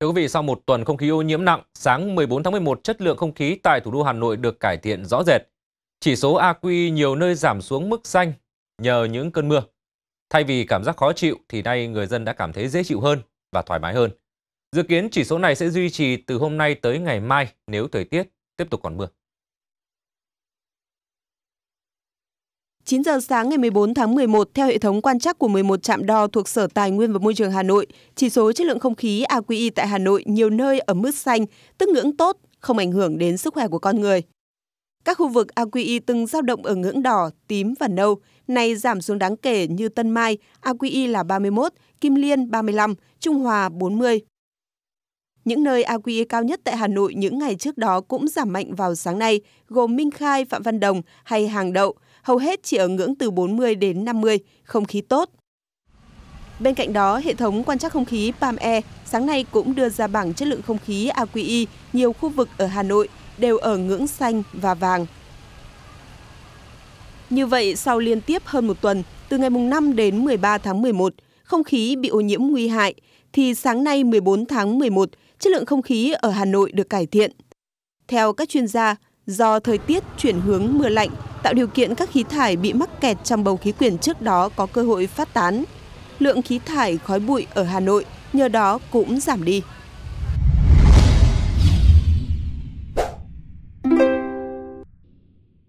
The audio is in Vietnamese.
Thưa quý vị, sau một tuần không khí ô nhiễm nặng, sáng 14 tháng 11, chất lượng không khí tại thủ đô Hà Nội được cải thiện rõ rệt. Chỉ số AQ nhiều nơi giảm xuống mức xanh nhờ những cơn mưa. Thay vì cảm giác khó chịu thì nay người dân đã cảm thấy dễ chịu hơn và thoải mái hơn. Dự kiến chỉ số này sẽ duy trì từ hôm nay tới ngày mai nếu thời tiết tiếp tục còn mưa. 9 giờ sáng ngày 14 tháng 11, theo hệ thống quan trắc của 11 trạm đo thuộc Sở Tài nguyên và Môi trường Hà Nội, chỉ số chất lượng không khí AQI tại Hà Nội nhiều nơi ở mức xanh, tức ngưỡng tốt, không ảnh hưởng đến sức khỏe của con người. Các khu vực AQI từng dao động ở ngưỡng đỏ, tím và nâu, nay giảm xuống đáng kể như Tân Mai, AQI là 31, Kim Liên 35, Trung Hòa 40. Những nơi AQI cao nhất tại Hà Nội những ngày trước đó cũng giảm mạnh vào sáng nay, gồm Minh Khai, Phạm Văn Đồng hay Hàng Đậu, hầu hết chỉ ở ngưỡng từ 40 đến 50, không khí tốt. Bên cạnh đó, hệ thống quan trắc không khí PAM-E sáng nay cũng đưa ra bảng chất lượng không khí AQI nhiều khu vực ở Hà Nội đều ở ngưỡng xanh và vàng. Như vậy, sau liên tiếp hơn một tuần, từ ngày 5 đến 13 tháng 11, không khí bị ô nhiễm nguy hại, thì sáng nay 14 tháng 11, chất lượng không khí ở Hà Nội được cải thiện. Theo các chuyên gia, do thời tiết chuyển hướng mưa lạnh tạo điều kiện các khí thải bị mắc kẹt trong bầu khí quyển trước đó có cơ hội phát tán. Lượng khí thải khói bụi ở Hà Nội nhờ đó cũng giảm đi.